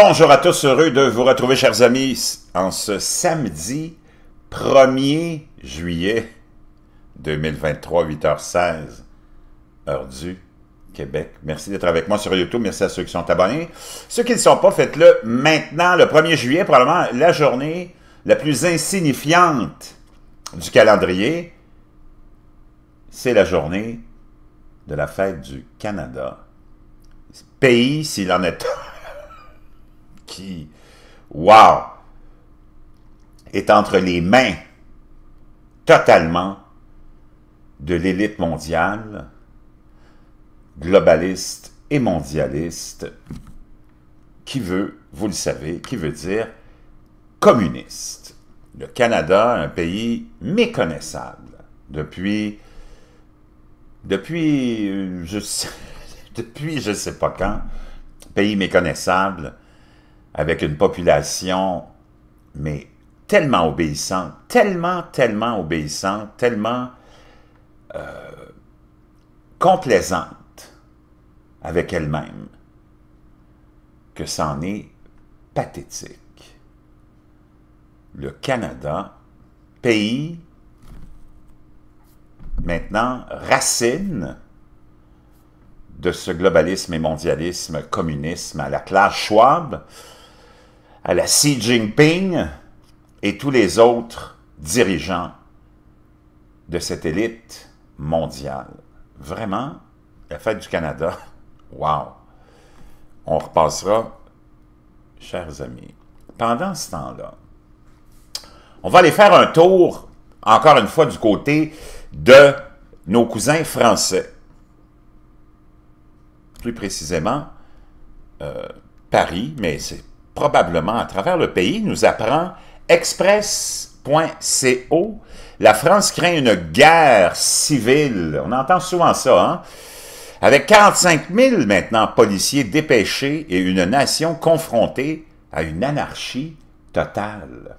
bonjour à tous, heureux de vous retrouver, chers amis, en ce samedi 1er juillet 2023, 8h16, heure du Québec. Merci d'être avec moi sur YouTube, merci à ceux qui sont abonnés. Ceux qui ne sont pas, faites-le maintenant, le 1er juillet, probablement la journée la plus insignifiante du calendrier. C'est la journée de la fête du Canada. Pays, s'il en est qui, wow, est entre les mains totalement de l'élite mondiale, globaliste et mondialiste, qui veut, vous le savez, qui veut dire communiste. Le Canada, un pays méconnaissable depuis, depuis, euh, je, depuis je ne sais pas quand, pays méconnaissable, avec une population, mais tellement obéissante, tellement, tellement obéissante, tellement euh, complaisante avec elle-même, que c'en est pathétique. Le Canada, pays maintenant racine de ce globalisme et mondialisme communisme à la classe Schwab, à la Xi Jinping et tous les autres dirigeants de cette élite mondiale. Vraiment, la fête du Canada, wow! On repassera, chers amis. Pendant ce temps-là, on va aller faire un tour, encore une fois, du côté de nos cousins français. Plus précisément, euh, Paris, mais c'est probablement à travers le pays, nous apprend express.co. La France craint une guerre civile. On entend souvent ça, hein? Avec 45 000 maintenant policiers dépêchés et une nation confrontée à une anarchie totale.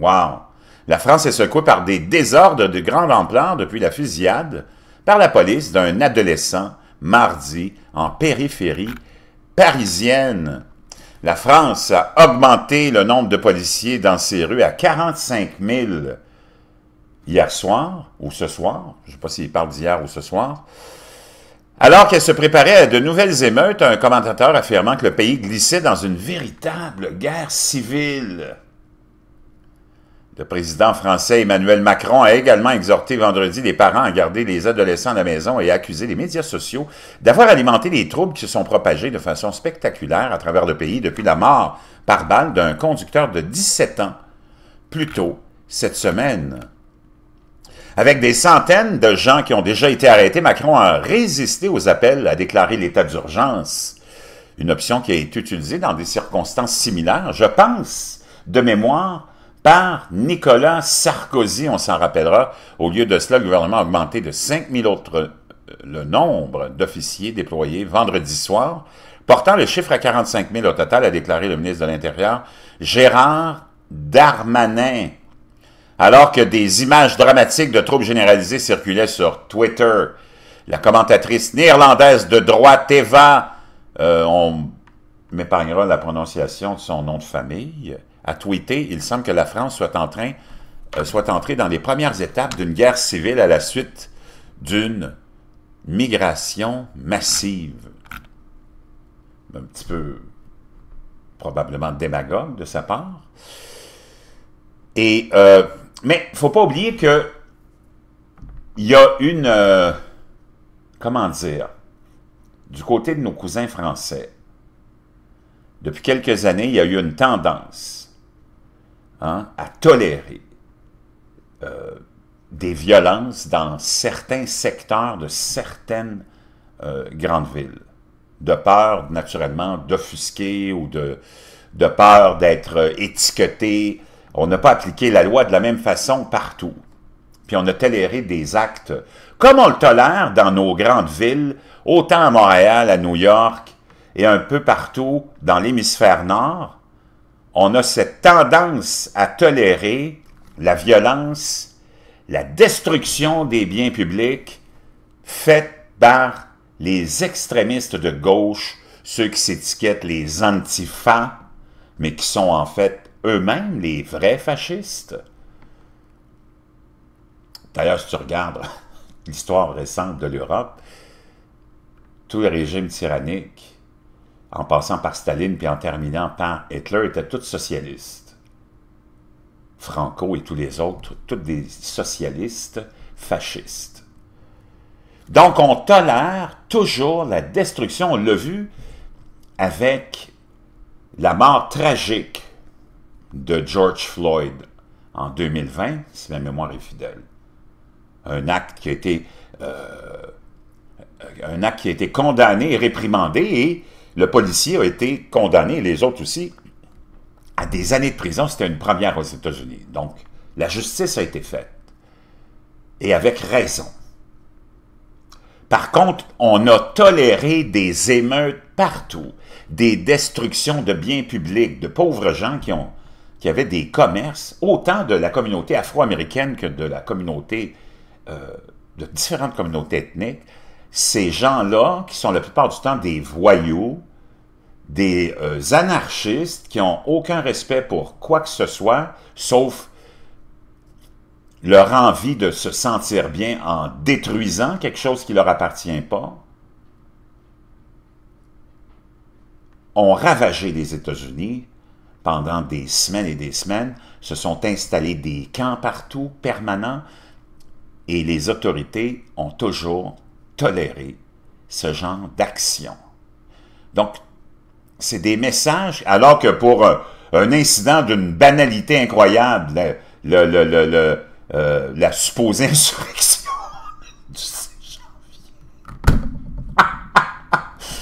Wow! La France est secouée par des désordres de grande ampleur depuis la fusillade par la police d'un adolescent mardi en périphérie parisienne. La France a augmenté le nombre de policiers dans ses rues à 45 000 hier soir ou ce soir. Je ne sais pas s'il parle d'hier ou ce soir. Alors qu'elle se préparait à de nouvelles émeutes, un commentateur affirmant que le pays glissait dans une véritable guerre civile. Le président français Emmanuel Macron a également exhorté vendredi les parents à garder les adolescents à la maison et a accusé les médias sociaux d'avoir alimenté les troubles qui se sont propagés de façon spectaculaire à travers le pays depuis la mort par balle d'un conducteur de 17 ans plus tôt cette semaine. Avec des centaines de gens qui ont déjà été arrêtés, Macron a résisté aux appels à déclarer l'état d'urgence, une option qui a été utilisée dans des circonstances similaires, je pense, de mémoire, par Nicolas Sarkozy, on s'en rappellera. Au lieu de cela, le gouvernement a augmenté de 5 000 autres euh, le nombre d'officiers déployés vendredi soir, portant le chiffre à 45 000 au total, a déclaré le ministre de l'Intérieur, Gérard Darmanin. Alors que des images dramatiques de troubles généralisés circulaient sur Twitter, la commentatrice néerlandaise de droite Eva, euh, on m'épargnera la prononciation de son nom de famille, a tweeté Il semble que la France soit, en train, euh, soit entrée dans les premières étapes d'une guerre civile à la suite d'une migration massive. Un petit peu probablement démagogue de sa part. Et, euh, mais il ne faut pas oublier que il y a une... Euh, comment dire? Du côté de nos cousins français, depuis quelques années, il y a eu une tendance Hein, à tolérer euh, des violences dans certains secteurs de certaines euh, grandes villes, de peur naturellement d'offusquer ou de, de peur d'être euh, étiqueté. On n'a pas appliqué la loi de la même façon partout. Puis on a toléré des actes comme on le tolère dans nos grandes villes, autant à Montréal, à New York et un peu partout dans l'hémisphère nord, on a cette tendance à tolérer la violence, la destruction des biens publics faite par les extrémistes de gauche, ceux qui s'étiquettent les antifas, mais qui sont en fait eux-mêmes les vrais fascistes. D'ailleurs, si tu regardes l'histoire récente de l'Europe, tous les régimes tyranniques en passant par Staline puis en terminant par Hitler, étaient tous socialistes. Franco et tous les autres, tous des socialistes fascistes. Donc on tolère toujours la destruction, on l'a vu avec la mort tragique de George Floyd en 2020, si ma mémoire est fidèle. Un acte qui a été, euh, un acte qui a été condamné et réprimandé et le policier a été condamné, les autres aussi, à des années de prison. C'était une première aux États-Unis. Donc, la justice a été faite. Et avec raison. Par contre, on a toléré des émeutes partout, des destructions de biens publics, de pauvres gens qui, ont, qui avaient des commerces, autant de la communauté afro-américaine que de la communauté, euh, de différentes communautés ethniques ces gens-là, qui sont la plupart du temps des voyous, des euh, anarchistes qui n'ont aucun respect pour quoi que ce soit, sauf leur envie de se sentir bien en détruisant quelque chose qui ne leur appartient pas, ont ravagé les États-Unis pendant des semaines et des semaines, se sont installés des camps partout, permanents, et les autorités ont toujours tolérer ce genre d'action. Donc, c'est des messages, alors que pour euh, un, incident d'une banalité incroyable, euh, la supposée insurrection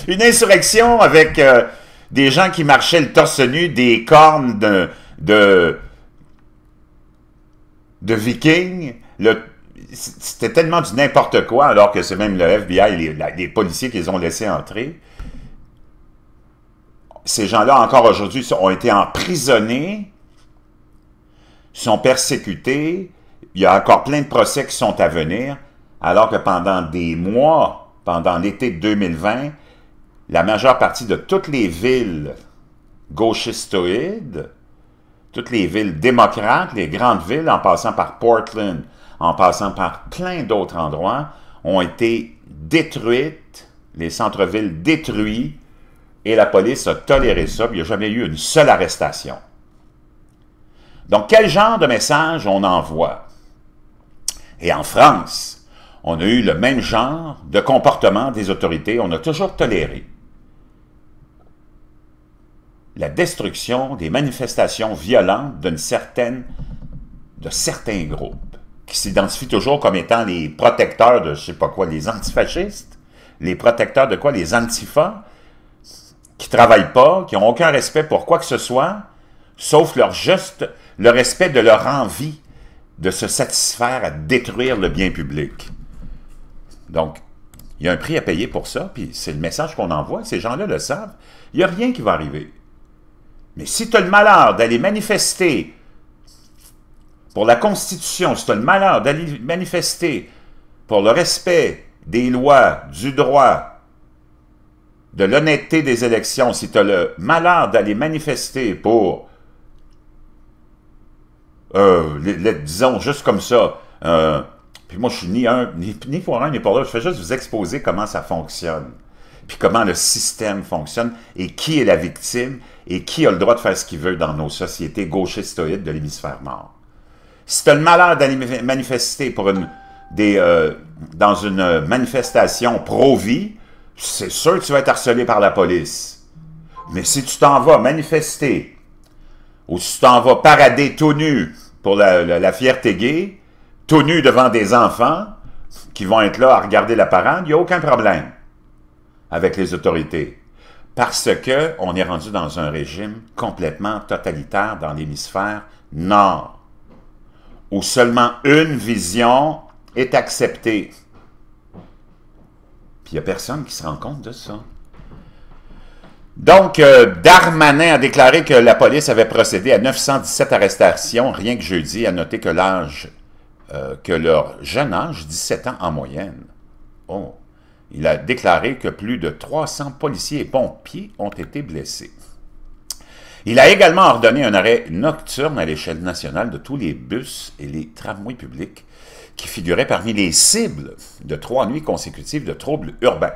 Une insurrection avec euh, des gens qui marchaient le torse nu, des cornes de, de, de vikings, le c'était tellement du n'importe quoi, alors que c'est même le FBI, les, les policiers qu'ils ont laissé entrer. Ces gens-là, encore aujourd'hui, ont été emprisonnés, sont persécutés. Il y a encore plein de procès qui sont à venir, alors que pendant des mois, pendant l'été 2020, la majeure partie de toutes les villes gauchistoïdes, toutes les villes démocrates, les grandes villes, en passant par Portland, en passant par plein d'autres endroits, ont été détruites, les centres-villes détruits, et la police a toléré ça, il n'y a jamais eu une seule arrestation. Donc, quel genre de message on envoie? Et en France, on a eu le même genre de comportement des autorités, on a toujours toléré la destruction des manifestations violentes d'une certaine, de certains groupes qui s'identifient toujours comme étant les protecteurs de je sais pas quoi, les antifascistes, les protecteurs de quoi, les antifas, qui travaillent pas, qui n'ont aucun respect pour quoi que ce soit, sauf leur juste, le respect de leur envie de se satisfaire à détruire le bien public. Donc, il y a un prix à payer pour ça, puis c'est le message qu'on envoie, ces gens-là le savent. Il n'y a rien qui va arriver. Mais si tu as le malheur d'aller manifester pour la Constitution, si tu as le malheur d'aller manifester pour le respect des lois, du droit, de l'honnêteté des élections, si tu as le malheur d'aller manifester pour, euh, disons juste comme ça, euh, puis moi je suis ni, un, ni, pour un ni pour l'autre, je fais juste vous exposer comment ça fonctionne, puis comment le système fonctionne, et qui est la victime, et qui a le droit de faire ce qu'il veut dans nos sociétés gauchistoïdes de l'hémisphère nord. Si tu as le malheur d'aller manifester pour une, des, euh, dans une euh, manifestation pro-vie, c'est sûr que tu vas être harcelé par la police. Mais si tu t'en vas manifester, ou si tu t'en vas parader tout nu pour la, fierté gay, tout nu devant des enfants qui vont être là à regarder la parade, il n'y a aucun problème avec les autorités. Parce que on est rendu dans un régime complètement totalitaire dans l'hémisphère nord où seulement une vision est acceptée. Puis il n'y a personne qui se rend compte de ça. Donc, euh, Darmanin a déclaré que la police avait procédé à 917 arrestations, rien que jeudi, à noter que l'âge, euh, que leur jeune âge, 17 ans en moyenne. Oh! Il a déclaré que plus de 300 policiers et pompiers ont été blessés. Il a également ordonné un arrêt nocturne à l'échelle nationale de tous les bus et les tramways publics qui figuraient parmi les cibles de trois nuits consécutives de troubles urbains.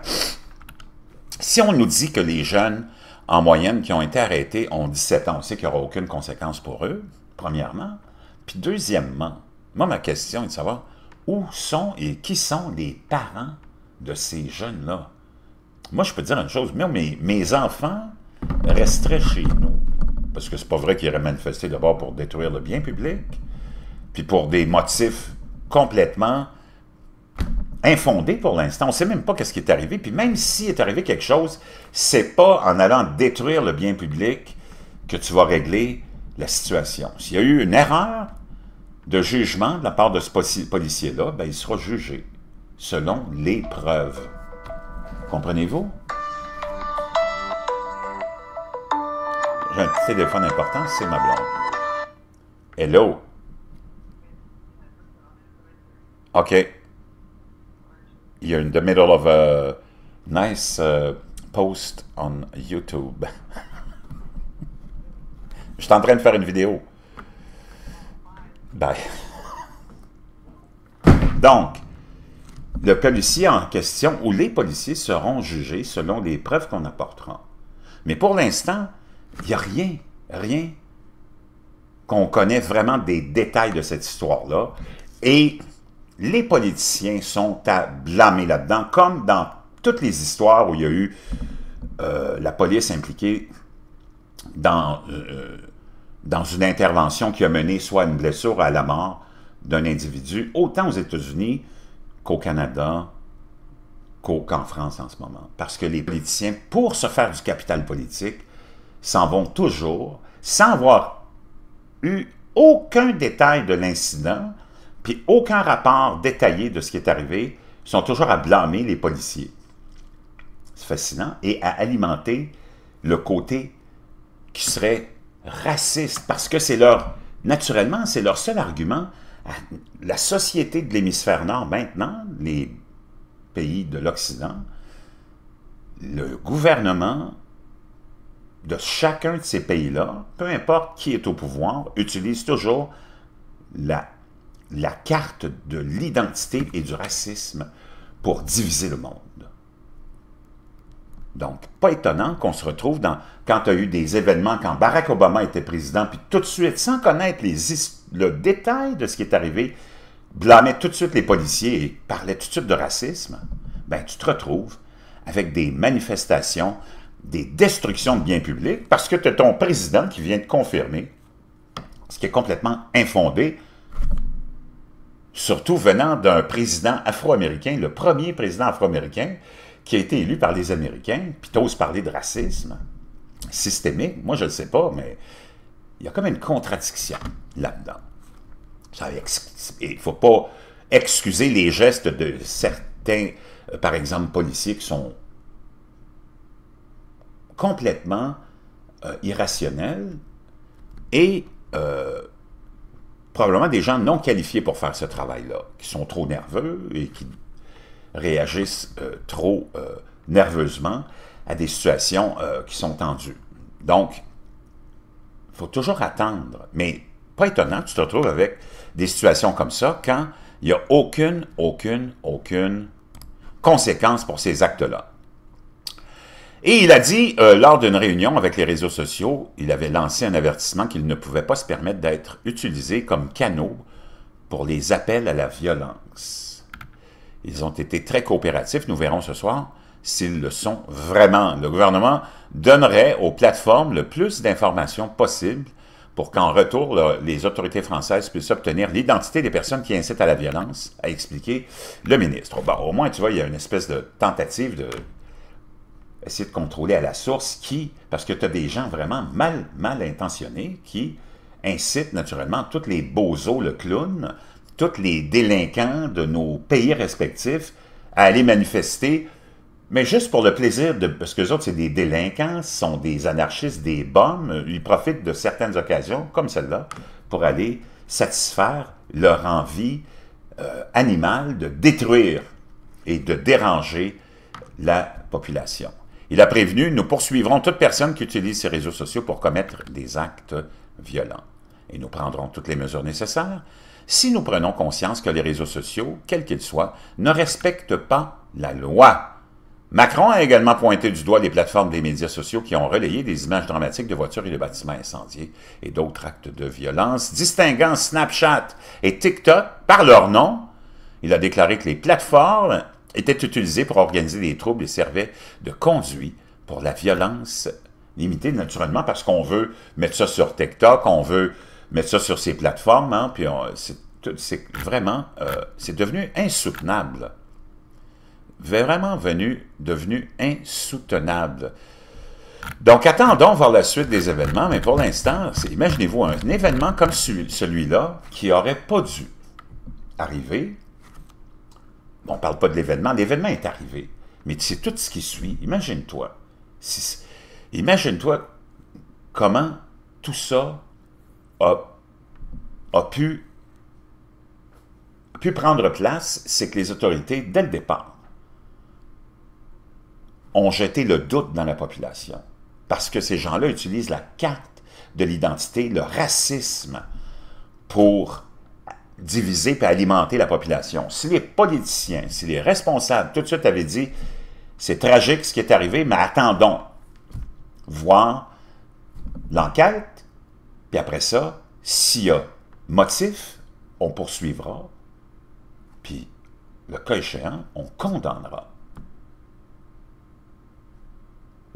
Si on nous dit que les jeunes, en moyenne, qui ont été arrêtés ont 17 ans, on qu'il n'y aura aucune conséquence pour eux, premièrement. Puis deuxièmement, moi, ma question est de savoir où sont et qui sont les parents de ces jeunes-là. Moi, je peux dire une chose, mes enfants resteraient chez nous parce que c'est pas vrai qu'il aurait manifesté d'abord pour détruire le bien public, puis pour des motifs complètement infondés pour l'instant. On ne sait même pas qu'est-ce qui est arrivé. Puis même s'il est arrivé quelque chose, c'est pas en allant détruire le bien public que tu vas régler la situation. S'il y a eu une erreur de jugement de la part de ce policier-là, ben, il sera jugé selon les preuves. Comprenez-vous? j'ai un téléphone important, c'est ma blonde. Hello? OK. You're in the middle of a nice euh, post on YouTube. Je suis en train de faire une vidéo. Bye. Donc, le policier en question ou les policiers seront jugés selon les preuves qu'on apportera. Mais pour l'instant, il n'y a rien, rien qu'on connaît vraiment des détails de cette histoire-là. Et les politiciens sont à blâmer là-dedans, comme dans toutes les histoires où il y a eu euh, la police impliquée dans, euh, dans une intervention qui a mené soit à une blessure ou à la mort d'un individu, autant aux États-Unis qu'au Canada, qu'en France en ce moment. Parce que les politiciens, pour se faire du capital politique, s'en vont toujours sans avoir eu aucun détail de l'incident, puis aucun rapport détaillé de ce qui est arrivé, sont toujours à blâmer les policiers. C'est fascinant. Et à alimenter le côté qui serait raciste, parce que c'est leur, naturellement, c'est leur seul argument. La société de l'hémisphère nord maintenant, les pays de l'Occident, le gouvernement de chacun de ces pays-là, peu importe qui est au pouvoir, utilise toujours la, carte de l'identité et du racisme pour diviser le monde. Donc, pas étonnant qu'on se retrouve dans, quand tu as eu des événements, quand Barack Obama était président, puis tout de suite, sans connaître les, le détail de ce qui est arrivé, blâmait tout de suite les policiers et parlait tout de suite de racisme, ben tu te retrouves avec des manifestations des destructions de biens publics parce que tu ton président qui vient de confirmer ce qui est complètement infondé, surtout venant d'un président afro-américain, le premier président afro-américain qui a été élu par les Américains, puis t'oses parler de racisme systémique, moi je ne sais pas, mais il y a comme une contradiction là-dedans. Il ne faut pas excuser les gestes de certains, euh, par exemple, policiers qui sont complètement euh, irrationnel et euh, probablement des gens non qualifiés pour faire ce travail-là, qui sont trop nerveux et qui réagissent euh, trop nerveusement à des situations qui sont tendues. Donc, il faut toujours attendre. Mais pas étonnant, tu te retrouves avec des situations comme ça quand il n'y a aucune, aucune, aucune conséquence pour ces actes-là. Et il a dit, euh, lors d'une réunion avec les réseaux sociaux, il avait lancé un avertissement qu'il ne pouvait pas se permettre d'être utilisé comme canot pour les appels à la violence. Ils ont été très coopératifs, nous verrons ce soir s'ils le sont vraiment. Le gouvernement donnerait aux plateformes le plus d'informations possible pour qu'en retour, les autorités françaises puissent obtenir l'identité des personnes qui incitent à la violence, a expliqué le ministre. au moins, tu vois, il y a une espèce de tentative de essayer de contrôler à la source qui, parce que tu as des gens vraiment mal, mal intentionnés qui incitent naturellement tous les bozos, le clown, tous les délinquants de nos pays respectifs à aller manifester, mais juste pour le plaisir de, parce que autres, c'est des délinquants, ce sont des anarchistes, des bombes, ils profitent de certaines occasions, comme celle-là, pour aller satisfaire leur envie euh, animale de détruire et de déranger la population. Il a prévenu, nous poursuivrons toute personne qui utilise ces réseaux sociaux pour commettre des actes violents. Et nous prendrons toutes les mesures nécessaires si nous prenons conscience que les réseaux sociaux, quels qu'ils soient, ne respectent pas la loi. Macron a également pointé du doigt les plateformes des médias sociaux qui ont relayé des images dramatiques de voitures et de bâtiments incendiés et d'autres actes de violence, distinguant Snapchat et TikTok par leur nom. Il a déclaré que les plateformes était utilisé pour organiser des troubles et servait de conduit pour la violence limitée, naturellement, parce qu'on veut mettre ça sur TikTok, on veut mettre ça sur ces plateformes, hein, puis c'est vraiment, euh, c'est devenu insoutenable. Vraiment devenu insoutenable. Donc, attendons voir la suite des événements, mais pour l'instant, imaginez-vous un événement comme celui-là qui n'aurait pas dû arriver, on ne parle pas de l'événement, l'événement est arrivé. Mais c'est tout ce qui suit. Imagine-toi. Imagine-toi comment tout ça a, a, pu, a pu prendre place, c'est que les autorités, dès le départ, ont jeté le doute dans la population. Parce que ces gens-là utilisent la carte de l'identité, le racisme, pour diviser et alimenter la population. Si les politiciens, si les responsables, tout de suite avaient dit c'est tragique ce qui est arrivé, mais attendons, voir l'enquête, puis après ça, s'il y a motif, on poursuivra, puis le cas échéant, on condamnera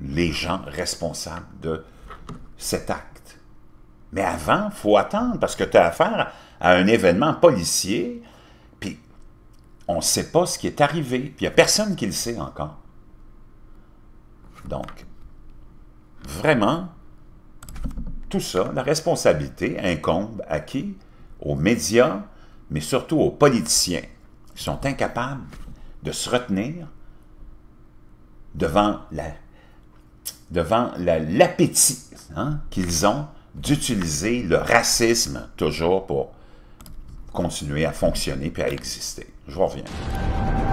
les gens responsables de cet acte. Mais avant, il faut attendre, parce que tu as affaire à un événement policier, puis on ne sait pas ce qui est arrivé, puis il n'y a personne qui le sait encore. Donc, vraiment, tout ça, la responsabilité incombe à qui Aux médias, mais surtout aux politiciens. Ils sont incapables de se retenir devant la devant l'appétit hein, qu'ils ont d'utiliser le racisme, toujours pour continuer à fonctionner puis à exister. Je reviens.